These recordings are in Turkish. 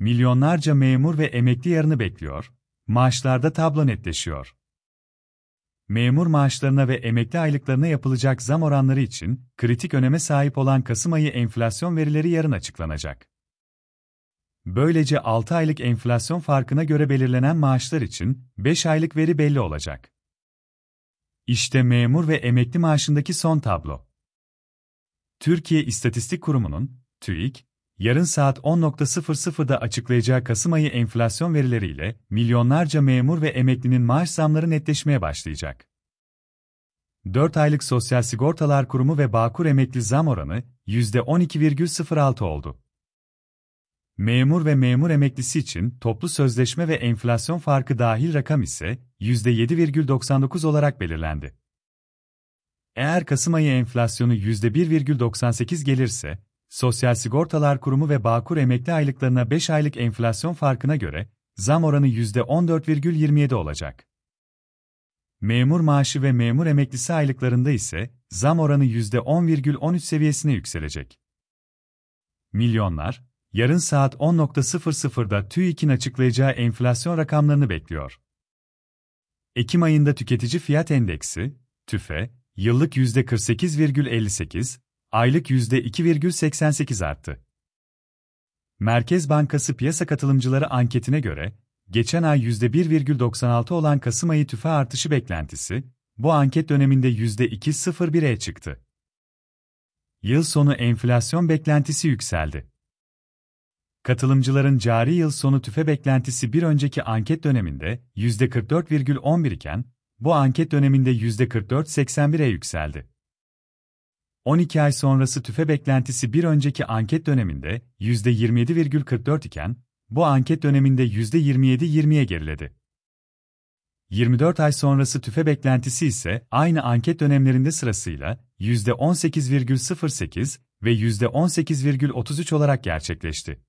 Milyonlarca memur ve emekli yarını bekliyor, maaşlarda tablo netleşiyor. Memur maaşlarına ve emekli aylıklarına yapılacak zam oranları için kritik öneme sahip olan Kasım ayı enflasyon verileri yarın açıklanacak. Böylece 6 aylık enflasyon farkına göre belirlenen maaşlar için 5 aylık veri belli olacak. İşte memur ve emekli maaşındaki son tablo. Türkiye İstatistik Kurumu'nun TÜİK yarın saat 10.00'da açıklayacağı Kasım ayı enflasyon verileriyle milyonlarca memur ve emeklinin maaş zamları netleşmeye başlayacak. 4 aylık Sosyal Sigortalar Kurumu ve Bağkur emekli zam oranı %12,06 oldu. Memur ve memur emeklisi için toplu sözleşme ve enflasyon farkı dahil rakam ise %7,99 olarak belirlendi. Eğer Kasım ayı enflasyonu %1,98 gelirse, Sosyal Sigortalar Kurumu ve Bağkur emekli aylıklarına 5 aylık enflasyon farkına göre zam oranı %14,27 olacak. Memur maaşı ve memur emeklisi aylıklarında ise zam oranı %10,13 seviyesine yükselecek. Milyonlar, yarın saat 10.00'da TÜİK'in açıklayacağı enflasyon rakamlarını bekliyor. Ekim ayında tüketici fiyat endeksi, TÜFE, yıllık %48,58, aylık %2,88 arttı. Merkez Bankası piyasa katılımcıları anketine göre, geçen ay %1,96 olan Kasım ayı tüfe artışı beklentisi, bu anket döneminde %2,01'e çıktı. Yıl sonu enflasyon beklentisi yükseldi. Katılımcıların cari yıl sonu tüfe beklentisi bir önceki anket döneminde %44,11 iken, bu anket döneminde %44,81'e yükseldi. 12 ay sonrası tüfe beklentisi bir önceki anket döneminde %27,44 iken, bu anket döneminde %27-20'ye geriledi. 24 ay sonrası tüfe beklentisi ise aynı anket dönemlerinde sırasıyla %18,08 ve %18,33 olarak gerçekleşti.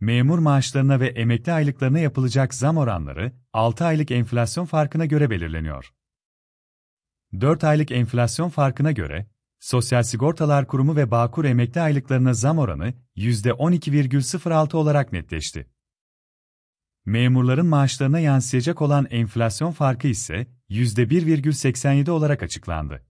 Memur maaşlarına ve emekli aylıklarına yapılacak zam oranları 6 aylık enflasyon farkına göre belirleniyor. 4 aylık enflasyon farkına göre, Sosyal Sigortalar Kurumu ve Bağkur emekli aylıklarına zam oranı %12,06 olarak netleşti. Memurların maaşlarına yansıyacak olan enflasyon farkı ise %1,87 olarak açıklandı.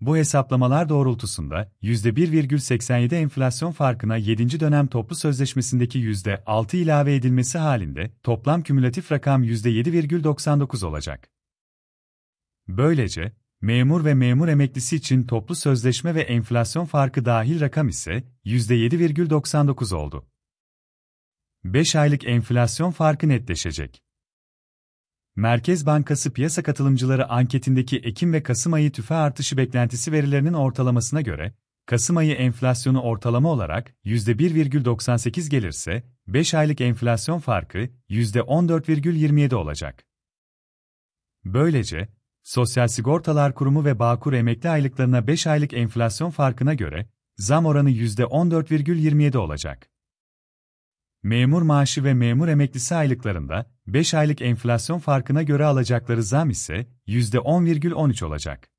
Bu hesaplamalar doğrultusunda %1,87 enflasyon farkına 7. dönem toplu sözleşmesindeki %6 ilave edilmesi halinde toplam kümülatif rakam %7,99 olacak. Böylece, memur ve memur emeklisi için toplu sözleşme ve enflasyon farkı dahil rakam ise %7,99 oldu. 5 aylık enflasyon farkı netleşecek. Merkez Bankası piyasa katılımcıları anketindeki Ekim ve Kasım ayı tüfe artışı beklentisi verilerinin ortalamasına göre, Kasım ayı enflasyonu ortalama olarak %1,98 gelirse, 5 aylık enflasyon farkı %14,27 olacak. Böylece, Sosyal Sigortalar Kurumu ve Bağkur emekli aylıklarına 5 aylık enflasyon farkına göre zam oranı %14,27 olacak. Memur maaşı ve memur emeklisi aylıklarında 5 aylık enflasyon farkına göre alacakları zam ise %10,13 olacak.